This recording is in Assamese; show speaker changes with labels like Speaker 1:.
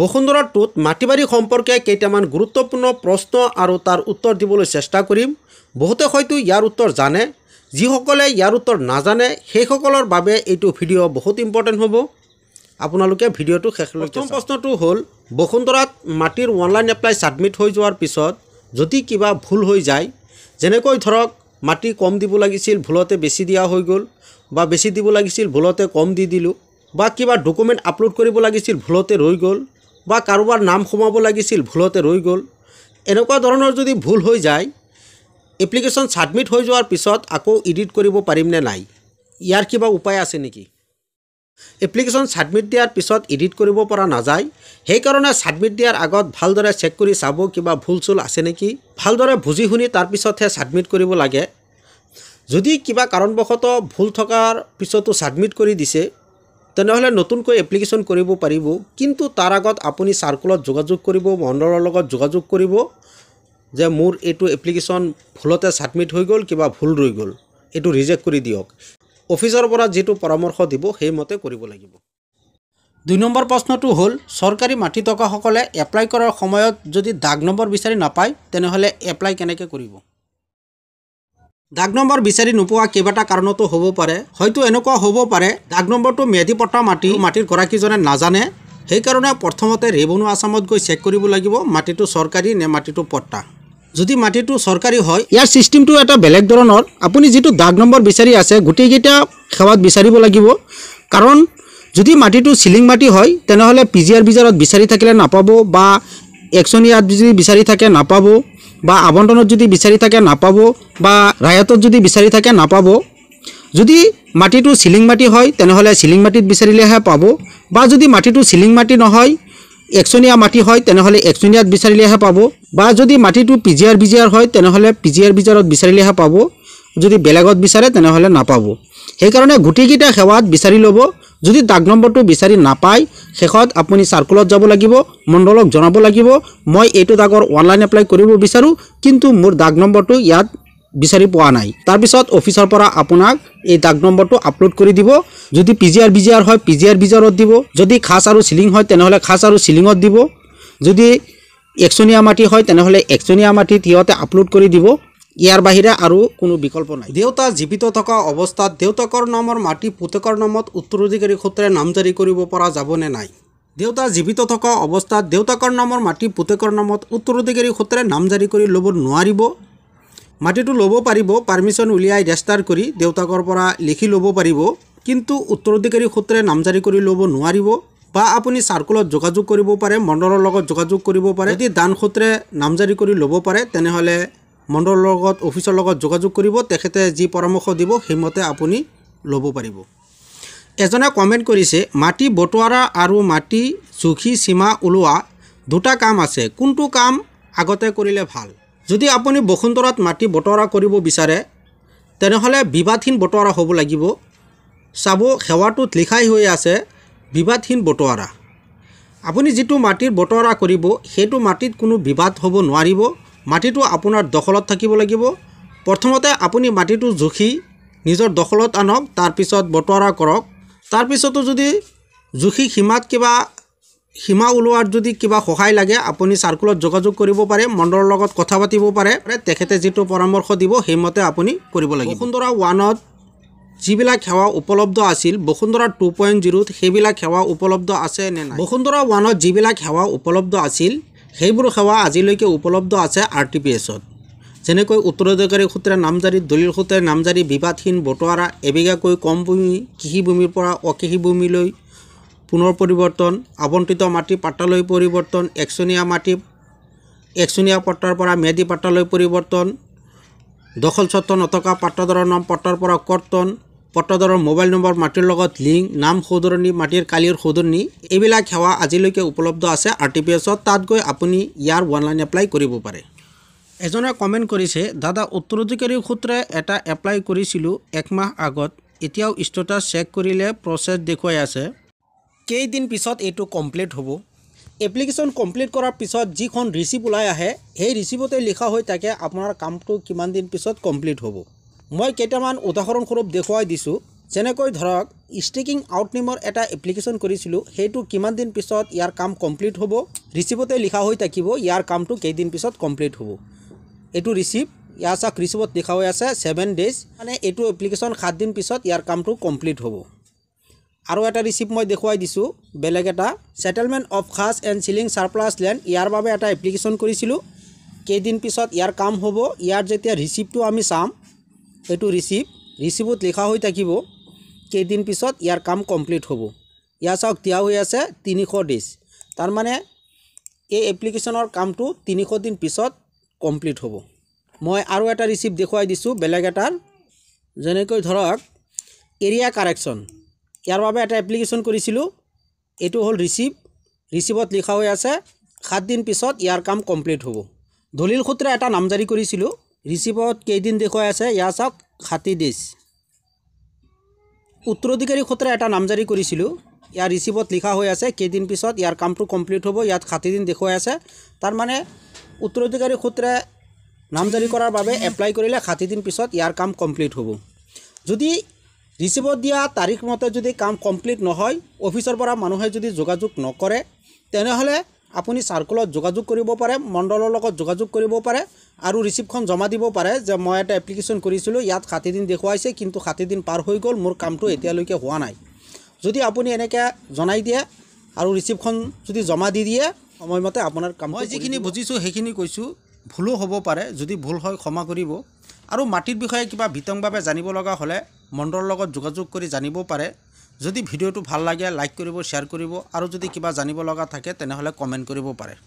Speaker 1: বসুন্ধৰা টুত মাটি বাৰী সম্পৰ্কে কেইটামান গুৰুত্বপূৰ্ণ প্ৰশ্ন আৰু তাৰ উত্তৰ দিবলৈ চেষ্টা কৰিম বহুতে হয়তো ইয়াৰ উত্তৰ জানে যিসকলে ইয়াৰ উত্তৰ নাজানে সেইসকলৰ বাবে এইটো ভিডিঅ' বহুত ইম্পৰ্টেণ্ট হ'ব আপোনালোকে ভিডিঅ'টো শেষলৈকে প্ৰশ্নটো হ'ল বসুন্ধৰাত মাটিৰ অনলাইন এপ্লাই ছাবমিট হৈ যোৱাৰ পিছত যদি কিবা ভুল হৈ যায় যেনেকৈ ধৰক মাটি কম দিব লাগিছিল ভুলতে বেছি দিয়া হৈ গ'ল বা বেছি দিব লাগিছিল ভুলতে কম দি দিলোঁ বা কিবা ডকুমেণ্ট আপলোড কৰিব লাগিছিল ভুলতে ৰৈ গ'ল বা কাৰোবাৰ নাম সোমাব লাগিছিল ভুলতে ৰৈ গ'ল এনেকুৱা ধৰণৰ যদি ভুল হৈ যায় এপ্লিকেশ্যন ছাবমিট হৈ যোৱাৰ পিছত আকৌ ইডিট কৰিব পাৰিমনে নাই ইয়াৰ কিবা উপায় আছে নেকি এপ্লিকেশ্যন ছাবমিট দিয়াৰ পিছত ইডিট কৰিব পৰা নাযায় সেইকাৰণে ছাবমিট দিয়াৰ আগত ভালদৰে চেক কৰি চাব কিবা ভুল চুল আছে নেকি ভালদৰে বুজি শুনি তাৰপিছতহে ছাবমিট কৰিব লাগে যদি কিবা কাৰণবশতঃ ভুল থকাৰ পিছতো ছাবমিট কৰি দিছে তেনেহ'লে নতুনকৈ এপ্লিকেশ্যন কৰিব পাৰিব কিন্তু তাৰ আগত আপুনি চাৰ্কুলত যোগাযোগ কৰিব মণ্ডলৰ লগত যোগাযোগ কৰিব যে মোৰ এইটো এপ্লিকেশ্যন ভুলতে ছাবমিট হৈ গ'ল কিবা ভুল ৰৈ গ'ল এইটো ৰিজেক্ট কৰি দিয়ক অফিচৰ পৰা যিটো পৰামৰ্শ দিব সেইমতে কৰিব লাগিব দুই নম্বৰ প্ৰশ্নটো হ'ল চৰকাৰী মাতি থকাসকলে এপ্লাই কৰাৰ সময়ত যদি দাগ নম্বৰ বিচাৰি নাপায় তেনেহ'লে এপ্লাই কেনেকৈ কৰিব দাগ নম্বৰ বিচাৰি নোপোৱা কেইবাটা কাৰণতো হ'ব পাৰে হয়তো এনেকুৱা হ'ব পাৰে দাগ নম্বৰটো মেধি পট্টা মাটি মাটিৰ গৰাকীজনে নাজানে সেইকাৰণে প্ৰথমতে ৰেভেনু আছামত গৈ চেক কৰিব লাগিব মাটিটো চৰকাৰী নে মাটিটো পট্টা যদি মাটিটো চৰকাৰী হয় ইয়াৰ ছিষ্টেমটো এটা বেলেগ ধৰণৰ আপুনি যিটো দাগ নম্বৰ বিচাৰি আছে গোটেইকেইটা সেৱাত বিচাৰিব লাগিব কাৰণ যদি মাটিটো চিলিং মাটি হয় তেনেহ'লে পি জি আৰ বিজাৰত বিচাৰি থাকিলে নাপাব বা একচনীয়াত যদি বিচাৰি থাকে নাপাব বা আবণ্টনত যদি বিচাৰি থাকে নাপাব বা ৰায়তত যদি বিচাৰি থাকে নাপাব যদি মাটিটো চিলিং মাটি হয় তেনেহ'লে চিলিং মাটিত বিচাৰিলেহে পাব বা যদি মাটিটো চিলিং মাটি নহয় একচনীয়া মাটি হয় তেনেহ'লে একচনীয়াত বিচাৰিলেহে পাব বা যদি মাটিটো P G R B R হয় তেনেহ'লে P G R B G আৰত বিচাৰিলেহে পাব যদি বেলেগত বিচাৰে তেনেহ'লে নাপাব সেইকাৰণে গোটেইকেইটা সেৱাত বিচাৰি ল'ব যদি দাগ নম্বৰটো বিচাৰি নাপায় শেষত আপুনি চাৰ্কুলত যাব লাগিব মণ্ডলক জনাব লাগিব মই এইটো দাগৰ অনলাইন এপ্লাই কৰিব বিচাৰোঁ কিন্তু মোৰ দাগ নম্বৰটো ইয়াত বিচাৰি পোৱা নাই তাৰপিছত অফিচৰ পৰা আপোনাক এই দাগ নম্বৰটো আপলোড কৰি দিব যদি P G R B G R হয় P G R B G আৰত দিব যদি খাচ আৰু চিলিং হয় তেনেহ'লে খাচ আৰু চিলিঙত দিব যদি একচনীয়া মাটি হয় তেনেহ'লে একচনীয়া মাটিত সিহঁতে আপলোড কৰি দিব ইয়াৰ বাহিৰে আৰু কোনো বিকল্প নাই দেউতা জীৱিত থকা অৱস্থাত দেউতাকৰ নামৰ মাটি পুতেকৰ নামত উত্তৰাধিকাৰী সূত্ৰে নাম জাৰি কৰিব পৰা যাবনে নাই দেউতা জীৱিত থকা অৱস্থাত দেউতাকৰ নামৰ মাটি পুতেকৰ নামত উত্তৰাধিকাৰী সূত্ৰে নাম জাৰি কৰি ল'ব নোৱাৰিব মাটিটো ল'ব পাৰিব পাৰ্মিশ্যন উলিয়াই ৰেজিষ্টাৰ কৰি দেউতাকৰ পৰা লিখি ল'ব পাৰিব কিন্তু উত্তৰাধিকাৰী সূত্ৰে নাম জাৰি কৰি ল'ব নোৱাৰিব বা আপুনি চাৰ্কুলত যোগাযোগ কৰিব পাৰে মণ্ডলৰ লগত যোগাযোগ কৰিব পাৰে যদি দান সূত্ৰে নাম জাৰি কৰি ল'ব পাৰে তেনেহ'লে মণ্ডলৰ লগত অফিচৰ লগত যোগাযোগ কৰিব তেখেতে যি পৰামৰ্শ দিব সেইমতে আপুনি ল'ব পাৰিব এজনে কমেণ্ট কৰিছে মাটি বটোৱাৰা আৰু মাটি জুখি সীমা ওলোৱা দুটা কাম আছে কোনটো কাম আগতে কৰিলে ভাল যদি আপুনি বসুন্ধৰাত মাটি বটোৱাৰা কৰিব বিচাৰে তেনেহ'লে বিবাদহীন বটোৱাৰা হ'ব লাগিব চাব সেৱাটোত লিখাই হৈ আছে বিবাদহীন বটোৱাৰা আপুনি যিটো মাটিৰ বটোৱাৰা কৰিব সেইটো মাটিত কোনো বিবাদ হ'ব নোৱাৰিব মাটিটো আপোনাৰ দখলত থাকিব লাগিব প্ৰথমতে আপুনি মাটিটো জুখি নিজৰ দখলত আনক তাৰপিছত বটোৱাৰা কৰক তাৰপিছতো যদি জুখি সীমাত কিবা সীমা ওলোৱাৰ যদি কিবা সহায় লাগে আপুনি চাৰ্কুলত যোগাযোগ কৰিব পাৰে মণ্ডলৰ লগত কথা পাতিব পাৰে তেখেতে যিটো পৰামৰ্শ দিব সেইমতে আপুনি কৰিব লাগিব বসুন্ধৰা ওৱানত যিবিলাক সেৱা উপলব্ধ আছিল বসুন্ধৰা টু পইণ্ট জিৰোত সেইবিলাক সেৱা উপলব্ধ আছে নে নাই বসুন্ধৰা ওৱানত যিবিলাক সেৱা উপলব্ধ আছিল সেইবোৰ সেৱা আজিলৈকে উপলব্ধ আছে আৰ টি পি এছত যেনেকৈ উত্তৰাধিকাৰী সূত্ৰে নামজাৰি দলিল সূত্ৰে নামজাৰি বিবাদহীন বটোৱাৰা এবিঘাকৈ কম ভূমি কৃষিভূমিৰ পৰা অকৃষিভূমিলৈ পুনৰ পৰিৱৰ্তন আৱণ্টিত মাটি পাতালৈ পৰিৱৰ্তন একচনীয়া মাটি একচনীয়া পত্ৰৰ পৰা ম্যাদী পাট্টালৈ পৰিৱৰ্তন দখল স্বত্ব নথকা পাত্ৰধাৰৰ নাম পত্ৰৰ পৰা কৰ্তন পট্টদৰৰ মোবাইল নম্বৰ মাটিৰ লগত লিংক নাম সৌধৰণী মাটিৰ কালিৰ সৌধৰণী এইবিলাক সেৱা আজিলৈকে উপলব্ধ আছে আৰ টি পি এছত তাত গৈ আপুনি ইয়াৰ অনলাইন এপ্লাই কৰিব পাৰে এজনে কমেণ্ট কৰিছে দাদা উত্তৰাধিকাৰীৰ সূত্ৰে এটা এপ্লাই কৰিছিলোঁ একমাহ আগত এতিয়াও ষ্টেটাছ চেক কৰিলে প্ৰচেছ দেখুৱাই আছে কেইদিন পিছত এইটো কমপ্লিট হ'ব এপ্লিকেশ্যন কমপ্লিট কৰাৰ পিছত যিখন ৰিচিপ্ট ওলাই আহে সেই ৰিচিপ্টতে লিখা হৈ থাকে আপোনাৰ কামটো কিমান দিন পিছত কমপ্লিট হ'ব মই কেইটামান উদাহৰণস্বৰূপ দেখুৱাই দিছোঁ যেনেকৈ ধৰক ষ্টিকিং আউট নেমৰ এটা এপ্লিকেশ্যন কৰিছিলোঁ সেইটো কিমান দিন পিছত ইয়াৰ কাম কমপ্লিট হ'ব ৰিচিপতে লিখা হৈ থাকিব ইয়াৰ কামটো কেইদিন পিছত কমপ্লিট হ'ব এইটো ৰিচিপ ইয়াৰ চাওক ৰিচিপত লিখা হৈ আছে ছেভেন ডেইজ মানে এইটো এপ্লিকেশ্যন সাতদিন পিছত ইয়াৰ কামটো কমপ্লিট হ'ব আৰু এটা ৰিচিপ মই দেখুৱাই দিছোঁ বেলেগ এটা ছেটেলমেণ্ট অফ খাছ এণ্ড চিলিং ছাৰপ্লাছ লেণ্ড ইয়াৰ বাবে এটা এপ্লিকেশ্যন কৰিছিলোঁ কেইদিন পিছত ইয়াৰ কাম হ'ব ইয়াৰ যেতিয়া ৰিচিপ্টটো আমি চাম এইটো ৰিচিপ্ট ৰিচিপ্টত লিখা হৈ থাকিব কেইদিন পিছত ইয়াৰ কাম কমপ্লিট হ'ব ইয়াৰ চাওক দিয়া হৈ আছে তিনিশ ডেজ তাৰমানে এই এপ্লিকেশ্যনৰ কামটো তিনিশ দিন পিছত কমপ্লিট হ'ব মই আৰু এটা ৰিচিপ্ট দেখুৱাই দিছোঁ বেলেগ এটাৰ যেনেকৈ ধৰক এৰিয়া কাৰেকশ্যন ইয়াৰ বাবে এটা এপ্লিকেশ্যন কৰিছিলোঁ এইটো হ'ল ৰিচিপ্ট ৰিচিপ্টত লিখা হৈ আছে সাতদিন পিছত ইয়াৰ কাম কমপ্লিট হ'ব দলিল সূত্ৰে এটা নামজাৰি কৰিছিলোঁ ৰিচিপত কেইদিন দেখুৱাই আছে ইয়াৰ চাওক ষাঠি ডেজ উত্তৰাধিকাৰী সূত্ৰে এটা নামজাৰি কৰিছিলোঁ ইয়াৰ ৰিচিপত লিখা হৈ আছে কেইদিন পিছত ইয়াৰ কামটো কমপ্লিট হ'ব ইয়াত ষাঠি দিন দেখুৱাই আছে তাৰমানে উত্তৰাধিকাৰী সূত্ৰে নামজাৰি কৰাৰ বাবে এপ্লাই কৰিলে ষাঠি দিন পিছত ইয়াৰ কাম কমপ্লিট হ'ব যদি ৰিচিপত দিয়া তাৰিখ মতে যদি কাম কমপ্লিট নহয় অফিচৰ পৰা মানুহে যদি যোগাযোগ নকৰে তেনেহ'লে আপুনি চাৰ্কুলত যোগাযোগ কৰিব পাৰে মণ্ডলৰ লগত যোগাযোগ কৰিব পাৰে আৰু ৰিচিপ্টখন জমা দিব পাৰে যে মই এটা এপ্লিকেশ্যন কৰিছিলোঁ ইয়াত ষাঠি দিন দেখুৱাইছে কিন্তু ষাঠি দিন পাৰ হৈ গ'ল মোৰ কামটো এতিয়ালৈকে হোৱা নাই যদি আপুনি এনেকৈ জনাই দিয়ে আৰু ৰিচিপ্টখন যদি জমা দি দিয়ে সময়মতে আপোনাৰ কাম মই যিখিনি বুজিছোঁ সেইখিনি কৈছোঁ ভুলো হ'ব পাৰে যদি ভুল হয় ক্ষমা কৰিব আৰু মাটিৰ বিষয়ে কিবা বিতংভাৱে জানিব লগা হ'লে মণ্ডলৰ লগত যোগাযোগ কৰি জানিব পাৰে যদি ভিডিওটো ভাল লাগে লাইক কৰিব শ্বেয়াৰ কৰিব আৰু যদি কিবা জানিব লগা থাকে তেনেহ'লে কমেণ্ট কৰিব পাৰে